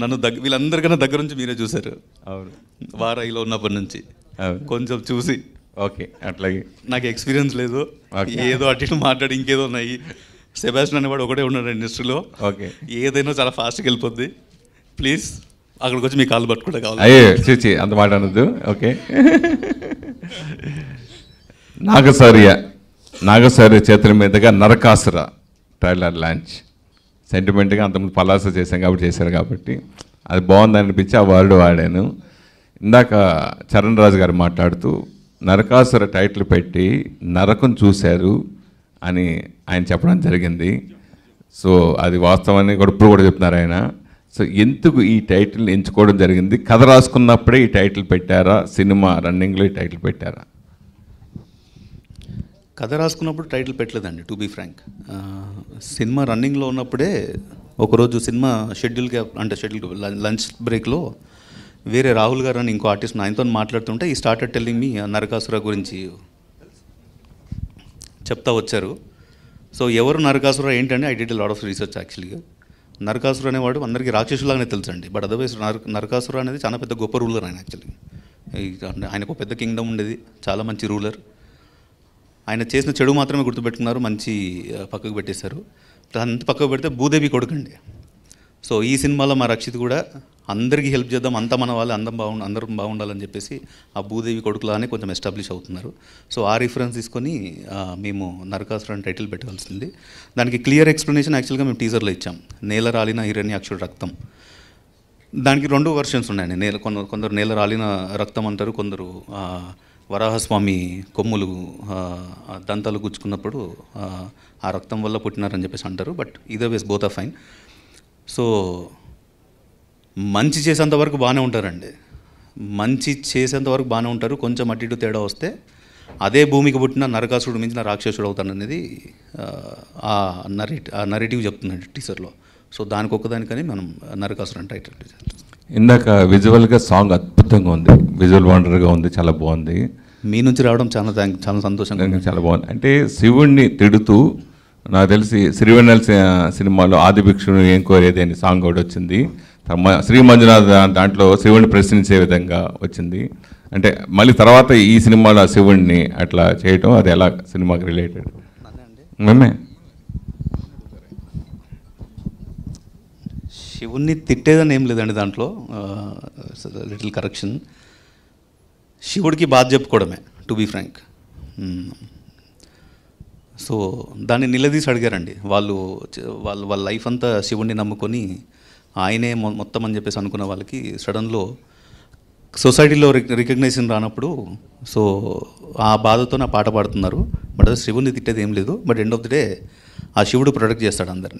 నన్ను దగ్గ వీళ్ళందరికన్నా దగ్గర నుంచి మీరే చూశారు అవును వారాయిలో ఉన్నప్పటి నుంచి కొంచెం చూసి ఓకే అట్లాగే నాకు ఎక్స్పీరియన్స్ లేదు ఏదో అటు మాట్లాడి ఇంకేదో ఉన్నాయి సెబాస్టన్ అనేవాడు ఒకటే ఉన్నాడు ఇండస్ట్రీలో ఓకే ఏదైనా చాలా ఫాస్ట్గా వెళ్ళిపోద్ది ప్లీజ్ అక్కడికి వచ్చి మీ కాళ్ళు పట్టుకుంటే కావాలి అయ్యే చూచి అంత మాట అనద్దు ఓకే నాగసార్య నాగసార్య చేతుల మీదుగా నరకాసుర ట్రైలర్ లాంచ్ సెంటిమెంట్గా అంతకుముందు పలాస చేశాం కాబట్టి చేశారు కాబట్టి అది బాగుంది అనిపించి ఆ వర్డ్ వాడాను ఇందాక చరణ్ రాజు గారు మాట్లాడుతూ నరకాసుర టైటిల్ పెట్టి నరకం చూశారు అని ఆయన చెప్పడం జరిగింది సో అది వాస్తవాన్ని కూడా ఇప్పుడు కూడా చెప్తున్నారు ఆయన సో ఎందుకు ఈ టైటిల్ ఎంచుకోవడం జరిగింది కథ రాసుకున్నప్పుడే ఈ టైటిల్ పెట్టారా సినిమా రన్నింగ్లో ఈ టైటిల్ పెట్టారా కథ రాసుకున్నప్పుడు టైటిల్ పెట్టలేదండి టు బీ ఫ్రాంక్ సినిమా రన్నింగ్లో ఉన్నప్పుడే ఒకరోజు సినిమా షెడ్యూల్గా అంటే షెడ్యూల్ లంచ్ బ్రేక్లో వేరే రాహుల్ గారు అని ఇంకో ఆర్టిస్ట్ ఆయనతో మాట్లాడుతుంటే ఈ స్టార్టెడ్ టెల్లింగ్ మీ నరకాసుర గురించి చెప్తా వచ్చారు సో ఎవరు నరకాసుర ఏంటంటే I did lot of research యాక్చువల్గా నరకాసుర అనేవాడు అందరికీ రాక్షసులాగానే తెలుసండి బట్ అదర్వైజ్ నర నరకాసుర అనేది చాలా పెద్ద గొప్ప రూలర్ ఆయన యాక్చువల్లీ ఆయనకు పెద్ద కింగ్డమ్ ఉండేది చాలా మంచి రూలర్ ఆయన చేసిన చెడు మాత్రమే గుర్తుపెట్టుకున్నారు మంచి పక్కకు పెట్టేశారు అంత పక్కకు పెడితే భూదేవి కొడుకండి సో ఈ సినిమాలో మా రక్షిత్ కూడా అందరికీ హెల్ప్ చేద్దాం అంతా మన వాళ్ళు అందం బాగుండ అందరం బాగుండాలని చెప్పేసి ఆ భూదేవి కొడుకులానే కొంచెం ఎస్టాబ్లిష్ అవుతున్నారు సో ఆ రిఫరెన్స్ తీసుకొని మేము నరకాసుర అని టైటిల్ పెట్టవలసింది దానికి క్లియర్ ఎక్స్ప్లెనేషన్ యాక్చువల్గా మేము టీజర్లో ఇచ్చాం నేల రాలిన అక్షుడు రక్తం దానికి రెండు వర్షన్స్ ఉన్నాయండి నేల కొందరు కొందరు నేల రాలిన రక్తం అంటారు కొందరు వరాహస్వామి కొమ్ములు దంతాలు గుచ్చుకున్నప్పుడు ఆ రక్తం వల్ల పుట్టినారని చెప్పేసి అంటారు బట్ ఇదే వేస్ బోత్ ఆ ఫైన్ సో మంచి చేసేంత వరకు బాగానే ఉంటారండి మంచి చేసేంత వరకు బాగానే ఉంటారు కొంచెం అటు ఇటు తేడా వస్తే అదే భూమికి పుట్టిన నరకాసుడు మించిన రాక్షసుడు అవుతాడనేది ఆ నరేటి ఆ నరేటివ్ చెప్తున్నాడు టీచర్లో సో దానికి ఒక్కదానికని మనం నరకాసుడు అంటే ఇందాక విజువల్గా సాంగ్ అద్భుతంగా ఉంది విజువల్ వాండర్గా ఉంది చాలా బాగుంది మీ నుంచి రావడం చాలా థ్యాంక్ చాలా సంతోషంగా చాలా బాగుంది అంటే శివుణ్ణి తిడుతూ నాకు తెలిసి సిరివెన్నెల సినిమాలో ఆది భిక్షుడు ఏం కోరేది అని సాంగ్ ఒకటి వచ్చింది శ్రీ మంజునాథ్ దాంట్లో శివుణ్ణి ప్రశ్నించే విధంగా వచ్చింది అంటే మళ్ళీ తర్వాత ఈ సినిమాలో శివుణ్ణి అట్లా చేయటం అది ఎలా సినిమాకి రిలేటెడ్ మేమే శివుణ్ణి తిట్టేదని ఏం లేదండి దాంట్లో లిటిల్ కరెక్షన్ శివుడికి బాధ చెప్పుకోవడమే టు బీ ఫ్రాంక్ సో దాన్ని నిలదీసి అడిగారండి వాళ్ళు వాళ్ళు వాళ్ళ లైఫ్ అంతా శివుణ్ణి నమ్ముకొని ఆయనే మొత్తం అని చెప్పేసి అనుకున్న వాళ్ళకి సడన్లో సొసైటీలో రికగ్నైజేషన్ రానప్పుడు సో ఆ బాధతో నా పాట పాడుతున్నారు బట్ అది శివుడిని తిట్టేది ఏం లేదు but end of the day ఆ శివుడు ప్రొటెక్ట్ చేస్తాడు అందరిని